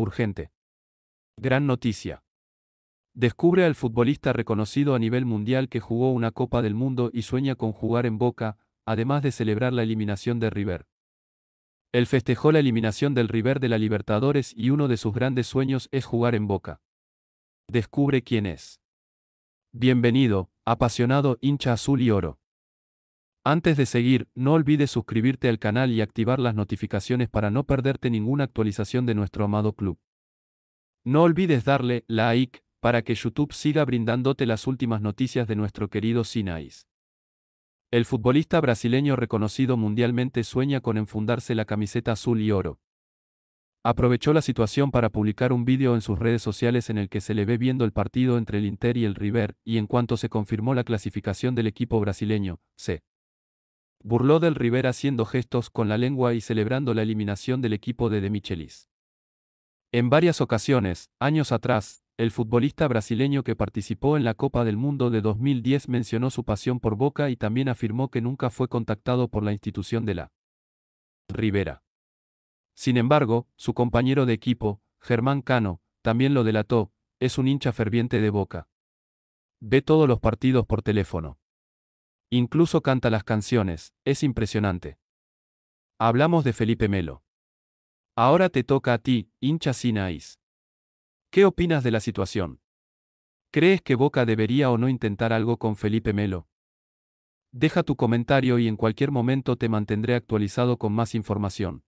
Urgente. Gran noticia. Descubre al futbolista reconocido a nivel mundial que jugó una Copa del Mundo y sueña con jugar en Boca, además de celebrar la eliminación de River. Él festejó la eliminación del River de la Libertadores y uno de sus grandes sueños es jugar en Boca. Descubre quién es. Bienvenido, apasionado hincha azul y oro. Antes de seguir, no olvides suscribirte al canal y activar las notificaciones para no perderte ninguna actualización de nuestro amado club. No olvides darle like para que YouTube siga brindándote las últimas noticias de nuestro querido Sinais. El futbolista brasileño reconocido mundialmente sueña con enfundarse la camiseta azul y oro. Aprovechó la situación para publicar un vídeo en sus redes sociales en el que se le ve viendo el partido entre el Inter y el River, y en cuanto se confirmó la clasificación del equipo brasileño, C burló del Rivera haciendo gestos con la lengua y celebrando la eliminación del equipo de De Michelis. En varias ocasiones, años atrás, el futbolista brasileño que participó en la Copa del Mundo de 2010 mencionó su pasión por Boca y también afirmó que nunca fue contactado por la institución de la Rivera. Sin embargo, su compañero de equipo, Germán Cano, también lo delató, es un hincha ferviente de Boca. Ve todos los partidos por teléfono. Incluso canta las canciones, es impresionante. Hablamos de Felipe Melo. Ahora te toca a ti, hincha sin ¿Qué opinas de la situación? ¿Crees que Boca debería o no intentar algo con Felipe Melo? Deja tu comentario y en cualquier momento te mantendré actualizado con más información.